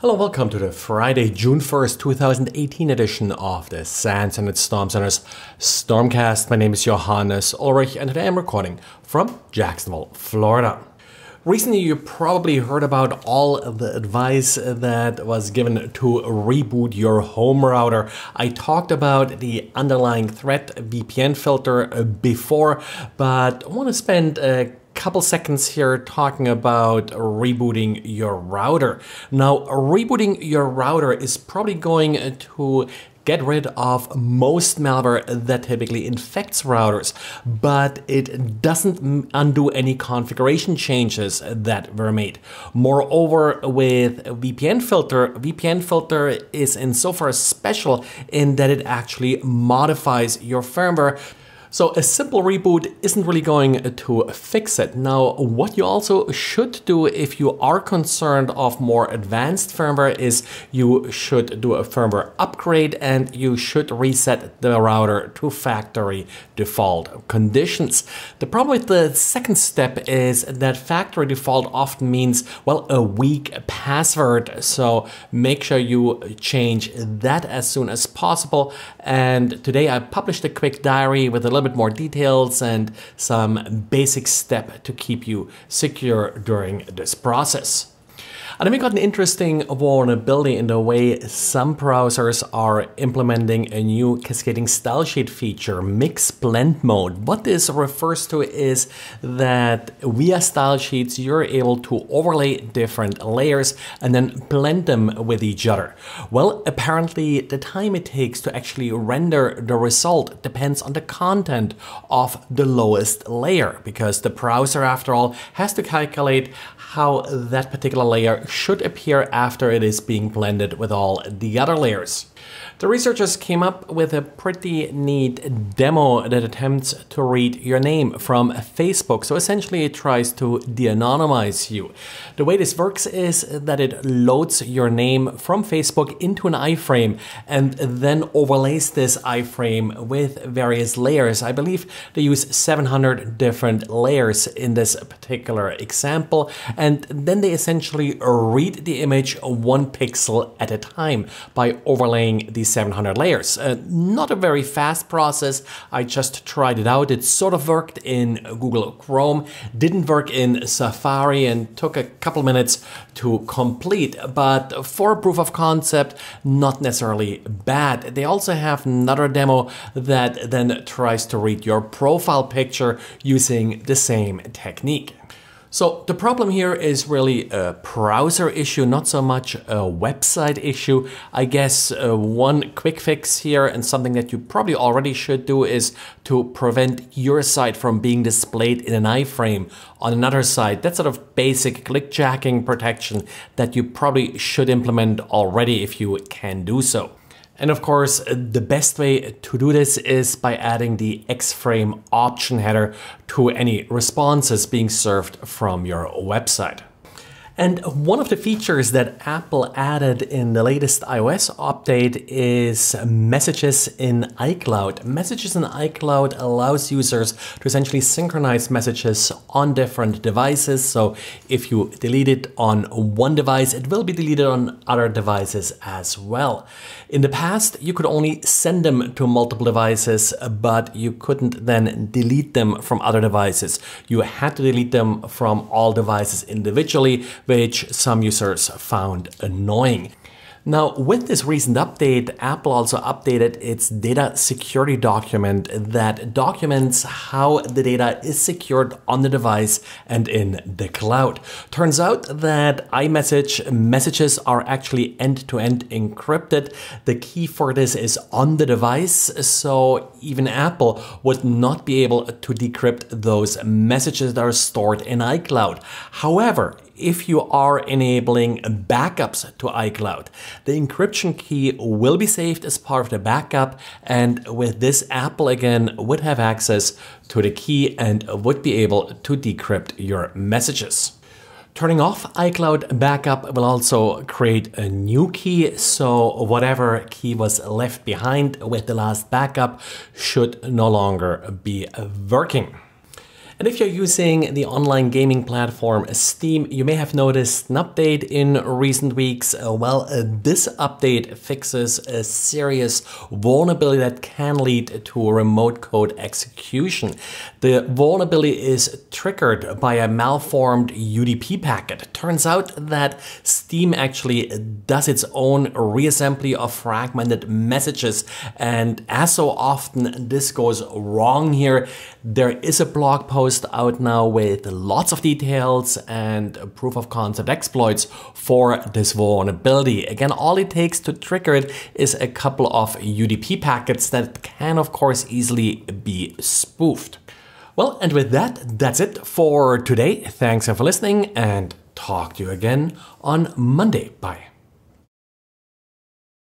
Hello, welcome to the Friday, June 1st, 2018 edition of the Sands and its Storm Center's Stormcast. My name is Johannes Ulrich and today I'm recording from Jacksonville, Florida. Recently, you probably heard about all the advice that was given to reboot your home router. I talked about the underlying threat VPN filter before, but I want to spend a uh, couple seconds here talking about rebooting your router. Now, rebooting your router is probably going to get rid of most malware that typically infects routers, but it doesn't undo any configuration changes that were made. Moreover, with VPN filter, VPN filter is in so far special in that it actually modifies your firmware so a simple reboot isn't really going to fix it. Now, what you also should do if you are concerned of more advanced firmware is you should do a firmware upgrade and you should reset the router to factory default conditions. The problem with the second step is that factory default often means, well, a weak password. So make sure you change that as soon as possible. And today I published a quick diary with a little bit more details and some basic step to keep you secure during this process. And then we got an interesting vulnerability in the way some browsers are implementing a new cascading style sheet feature, mix blend mode. What this refers to is that via style sheets, you're able to overlay different layers and then blend them with each other. Well, apparently the time it takes to actually render the result depends on the content of the lowest layer because the browser after all has to calculate how that particular layer should appear after it is being blended with all the other layers. The researchers came up with a pretty neat demo that attempts to read your name from Facebook. So essentially it tries to de-anonymize you. The way this works is that it loads your name from Facebook into an iframe and then overlays this iframe with various layers. I believe they use 700 different layers in this particular example. And then they essentially read the image one pixel at a time by overlaying the 700 layers. Uh, not a very fast process. I just tried it out. It sort of worked in Google Chrome, didn't work in Safari and took a couple minutes to complete, but for proof of concept, not necessarily bad. They also have another demo that then tries to read your profile picture using the same technique. So the problem here is really a browser issue, not so much a website issue. I guess uh, one quick fix here and something that you probably already should do is to prevent your site from being displayed in an iframe on another site. That's sort of basic clickjacking protection that you probably should implement already if you can do so. And of course, the best way to do this is by adding the X-Frame option header to any responses being served from your website. And one of the features that Apple added in the latest iOS update is messages in iCloud. Messages in iCloud allows users to essentially synchronize messages on different devices. So if you delete it on one device, it will be deleted on other devices as well. In the past, you could only send them to multiple devices, but you couldn't then delete them from other devices. You had to delete them from all devices individually which some users found annoying. Now, with this recent update, Apple also updated its data security document that documents how the data is secured on the device and in the cloud. Turns out that iMessage messages are actually end to end encrypted. The key for this is on the device, so even Apple would not be able to decrypt those messages that are stored in iCloud. However, if you are enabling backups to iCloud. The encryption key will be saved as part of the backup, and with this, Apple again would have access to the key and would be able to decrypt your messages. Turning off iCloud backup will also create a new key, so whatever key was left behind with the last backup should no longer be working. And if you're using the online gaming platform Steam, you may have noticed an update in recent weeks. Uh, well, uh, this update fixes a serious vulnerability that can lead to remote code execution. The vulnerability is triggered by a malformed UDP packet. Turns out that Steam actually does its own reassembly of fragmented messages. And as so often this goes wrong here, there is a blog post post out now with lots of details and proof of concept exploits for this vulnerability. Again, all it takes to trigger it is a couple of UDP packets that can of course easily be spoofed. Well, and with that, that's it for today. Thanks for listening and talk to you again on Monday. Bye.